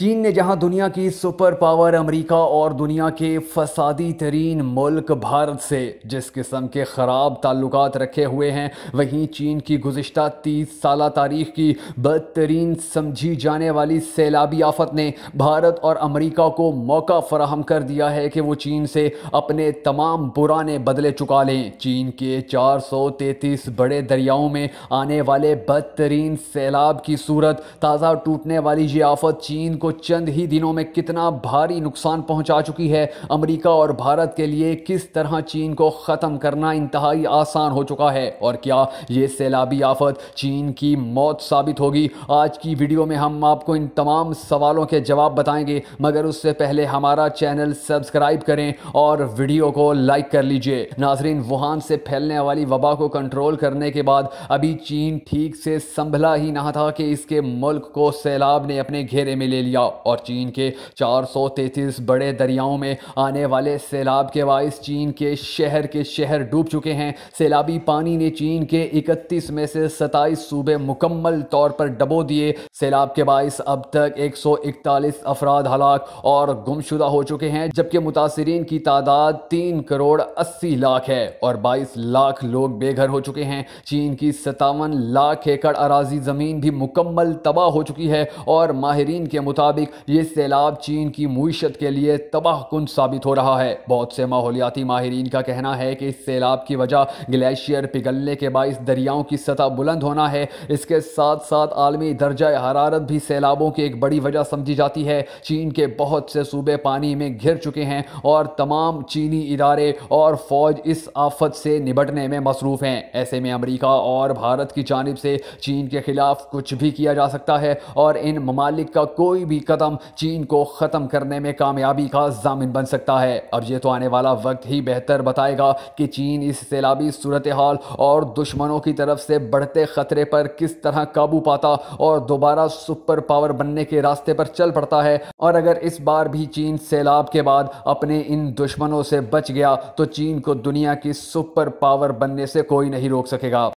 चीन ने जहां दुनिया की सुपर पावर अमेरिका और दुनिया के फसादी तरीन मुल्क भारत से जिस किस्म के ख़राब ताल्लुक रखे हुए हैं वहीं चीन की गुज्त तीस साल तारीख की बदतरीन समझी जाने वाली सैलाबी आफत ने भारत और अमेरिका को मौका फराहम कर दिया है कि वो चीन से अपने तमाम पुराने बदले चुका लें चीन के चार सौ तैतीस बड़े दरियाओं में आने वाले बदतरीन सैलाब की सूरत ताज़ा टूटने वाली ये आफत चीन को चंद ही दिनों में कितना भारी नुकसान पहुंचा चुकी है अमेरिका और भारत के लिए किस तरह चीन को ख़त्म करना इंतहाई आसान हो चुका है और क्या ये सैलाबी आफत चीन की मौत साबित होगी आज की वीडियो में हम आपको इन तमाम सवालों के जवाब बताएंगे मगर उससे पहले हमारा चैनल सब्सक्राइब करें और वीडियो को लाइक कर लीजिए नाजरीन वुहान से फैलने वाली वबा को कंट्रोल करने के बाद अभी चीन ठीक से संभला ही नहा था कि इसके मुल्क को सैलाब ने अपने घेरे में ले लिया रशिया और चीन के 433 बड़े दरियाओं में आने वाले सैलाब के बायस चीन के शहर के शहर डूब चुके हैं सैलाबी पानी ने चीन के 31 में से 27 सूबे मुकम्मल तौर पर डबो दिए सैलाब के बायस अब तक 141 अफराद हलाक और गुमशुदा हो चुके हैं जबकि मुतासरीन की तादाद तीन करोड़ अस्सी लाख है और बाईस लाख लोग बेघर हो चुके हैं चीन की सतावन लाख एकड़ अराजी ज़मीन भी मुकम्मल तबाह हो चुकी है और माहरीन के मुताबिक मुताबिक ये सैलाब चीन की मीशत के लिए तबाह कन साबित हो रहा है बहुत से माहौलियाती माहरीन का कहना है कि इस सैलाब की वजह ग्लेशियर पिघलने के बायस दरियाओं की सतह बुलंद होना है इसके साथ साथ आलमी दर्जा हरारत भी सैलाबों की एक बड़ी वजह समझी जाती है चीन के बहुत से सूबे पानी में घिर चुके हैं और तमाम चीनी इदारे और फौज इस आफत से निबटने में मसरूफ़ हैं ऐसे में अमरीका और भारत की जानब से चीन के खिलाफ कुछ भी किया जा सकता है और इन ममालिक का कोई भी कदम चीन को ख़त्म करने में कामयाबी का जामिन बन सकता है अब ये तो आने वाला वक्त ही बेहतर बताएगा कि चीन इस सैलाबी सूरत हाल और दुश्मनों की तरफ से बढ़ते ख़तरे पर किस तरह काबू पाता और दोबारा सुपर पावर बनने के रास्ते पर चल पड़ता है और अगर इस बार भी चीन सैलाब के बाद अपने इन दुश्मनों से बच गया तो चीन को दुनिया की सुपर पावर बनने से कोई नहीं रोक सकेगा